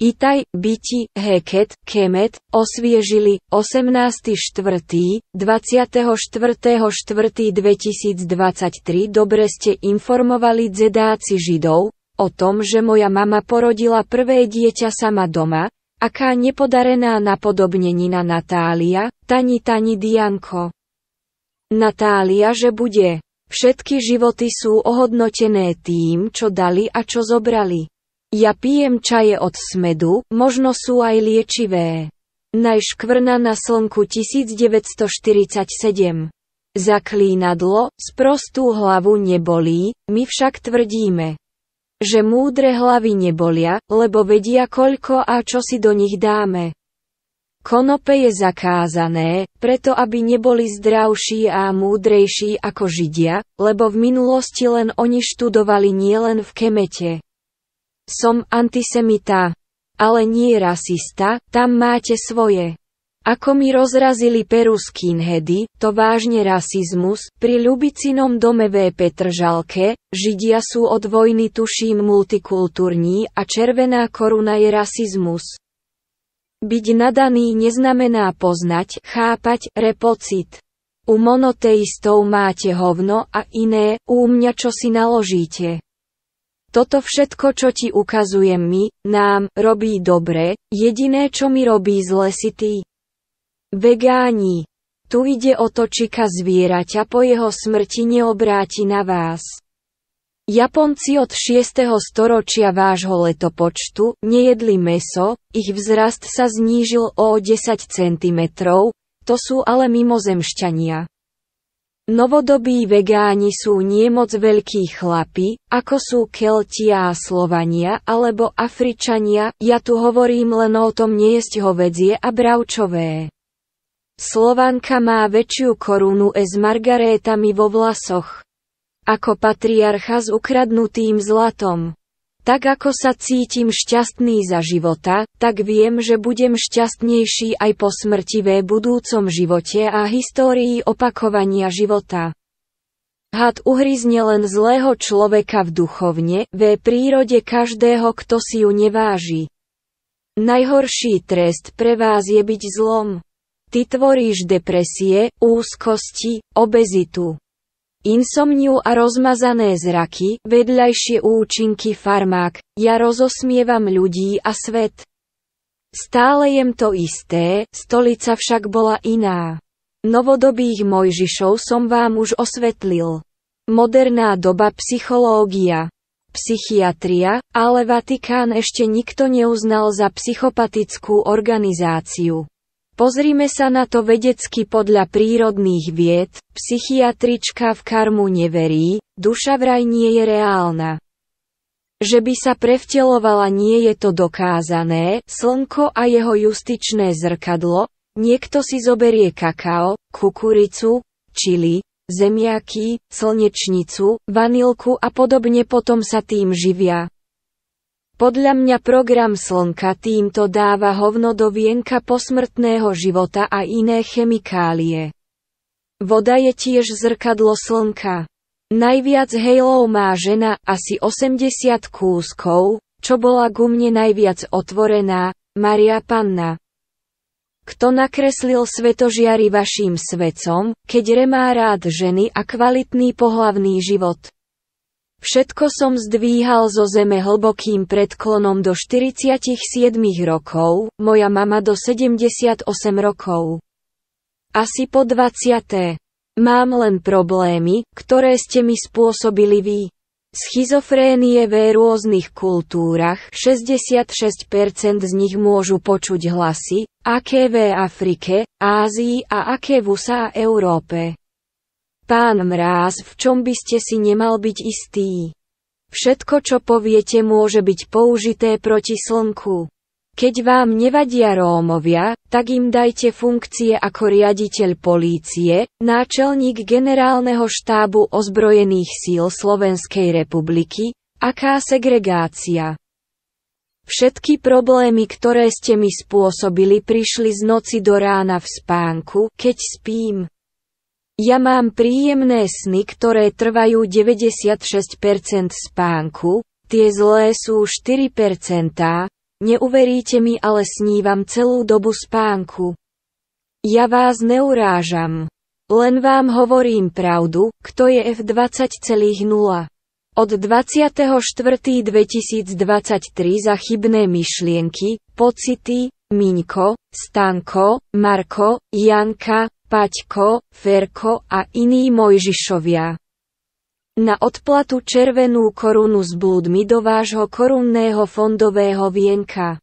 Itaj, Biti Heket, Kemet, osviežili, 18.4. 24.4.2023 Dobre ste informovali dzedáci Židov, o tom, že moja mama porodila prvé dieťa sama doma, aká nepodarená napodobnenina Natália, Tani Tani Dianko. Natália, že bude. Všetky životy sú ohodnotené tým, čo dali a čo zobrali. Ja pijem čaje od smedu, možno sú aj liečivé. Najškvrna na slnku 1947. Zaklínadlo, sprostú hlavu nebolí, my však tvrdíme, že múdre hlavy nebolia, lebo vedia koľko a čo si do nich dáme. Konope je zakázané, preto aby neboli zdravší a múdrejší ako Židia, lebo v minulosti len oni študovali nielen v Kemete. Som antisemita. Ale nie rasista, tam máte svoje. Ako mi rozrazili peru skinheady, to vážne rasizmus, pri Ľubicinom dome V. Petržalke, Židia sú od vojny tuším multikultúrní a červená koruna je rasizmus. Byť nadaný neznamená poznať, chápať, repocit. U monoteistov máte hovno a iné, u mňa čo si naložíte. Toto všetko, čo ti ukazujem my, nám, robí dobre, jediné, čo mi robí zle si ty. Vegáni. Tu ide o to, či ka zvieraťa po jeho smrti neobráti na vás. Japonci od 6. storočia vášho letopočtu nejedli meso, ich vzrast sa znížil o 10 cm, to sú ale mimozemšťania. Novodobí vegáni sú nie moc veľkí chlapi, ako sú Keltia a Slovania alebo Afričania, ja tu hovorím len o tom nejesť hovedzie a bravčové. Slovanka má väčšiu korunu s margarétami vo vlasoch. Ako patriarcha s ukradnutým zlatom. Tak ako sa cítim šťastný za života, tak viem, že budem šťastnejší aj po smrti v budúcom živote a histórii opakovania života. Had uhryzne len zlého človeka v duchovne, v prírode každého, kto si ju neváži. Najhorší trest pre vás je byť zlom. Ty tvoríš depresie, úzkosti, obezitu insomniu a rozmazané zraky, vedľajšie účinky farmák, ja rozosmievam ľudí a svet. Stále jem to isté, stolica však bola iná. Novodobých Mojžišov som vám už osvetlil. Moderná doba psychológia. Psychiatria, ale Vatikán ešte nikto neuznal za psychopatickú organizáciu. Pozrime sa na to vedecky podľa prírodných vied, psychiatrička v karmu neverí, duša vraj nie je reálna. Že by sa prevtelovala nie je to dokázané, slnko a jeho justičné zrkadlo, niekto si zoberie kakao, kukuricu, čili, zemiaky, slnečnicu, vanilku a podobne potom sa tým živia. Podľa mňa program Slnka týmto dáva hovno do vienka posmrtného života a iné chemikálie. Voda je tiež zrkadlo Slnka. Najviac hejlov má žena, asi 80 kúskov, čo bola ku mne najviac otvorená, Maria Panna. Kto nakreslil svetožiary vašim svecom, keď remá rád ženy a kvalitný pohlavný život? Všetko som zdvíhal zo zeme hlbokým predklonom do 47 rokov, moja mama do 78 rokov. Asi po 20. Mám len problémy, ktoré ste mi spôsobili vy. Schizofrénie v rôznych kultúrach, 66% z nich môžu počuť hlasy, aké v Afrike, Ázii a aké v USA a Európe. Pán Mráz, v čom by ste si nemal byť istý? Všetko, čo poviete, môže byť použité proti slnku. Keď vám nevadia Rómovia, tak im dajte funkcie ako riaditeľ polície, náčelník generálneho štábu ozbrojených síl Slovenskej republiky, aká segregácia. Všetky problémy, ktoré ste mi spôsobili, prišli z noci do rána v spánku, keď spím. Ja mám príjemné sny, ktoré trvajú 96% spánku, tie zlé sú 4%, neuveríte mi, ale snívam celú dobu spánku. Ja vás neurážam. Len vám hovorím pravdu, kto je F20,0. Od 24.2023 za chybné myšlienky, pocity, Miňko, Stanko, Marko, Janka, Paťko, Ferko a iní Mojžišovia. Na odplatu červenú korunu s blúdmi do vášho korunného fondového vienka.